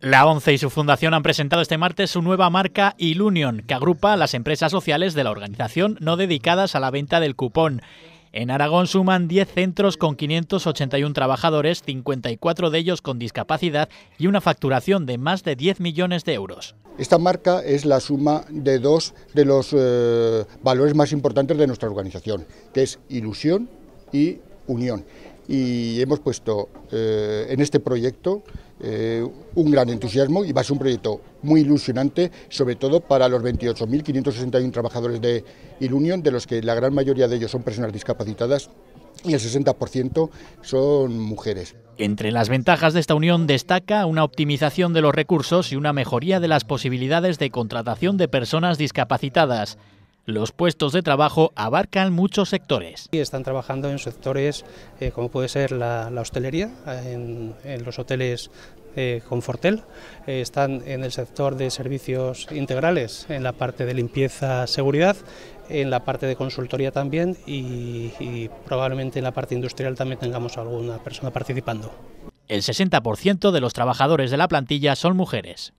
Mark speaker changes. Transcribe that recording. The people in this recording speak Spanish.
Speaker 1: La ONCE y su fundación han presentado este martes su nueva marca Ilunion, que agrupa a las empresas sociales de la organización no dedicadas a la venta del cupón. En Aragón suman 10 centros con 581 trabajadores, 54 de ellos con discapacidad y una facturación de más de 10 millones de euros.
Speaker 2: Esta marca es la suma de dos de los eh, valores más importantes de nuestra organización, que es ilusión y unión. Y hemos puesto eh, en este proyecto eh, un gran entusiasmo y va a ser un proyecto muy ilusionante, sobre todo para los 28.561 trabajadores de Ilunion, de los que la gran mayoría de ellos son personas discapacitadas y el 60% son mujeres. Entre las
Speaker 1: ventajas de esta unión destaca una optimización de los recursos y una mejoría de las posibilidades de contratación de personas discapacitadas. Los
Speaker 3: puestos de trabajo abarcan muchos sectores. Están trabajando en sectores eh, como puede ser la, hostelería, en, los hoteles eh, Confortel, eh, están en el sector de servicios integrales, en la parte de limpieza, seguridad, en la parte de consultoría también y probablemente en la parte industrial también tengamos alguna persona participando.
Speaker 1: El 60%
Speaker 3: de los trabajadores de la plantilla
Speaker 4: son mujeres.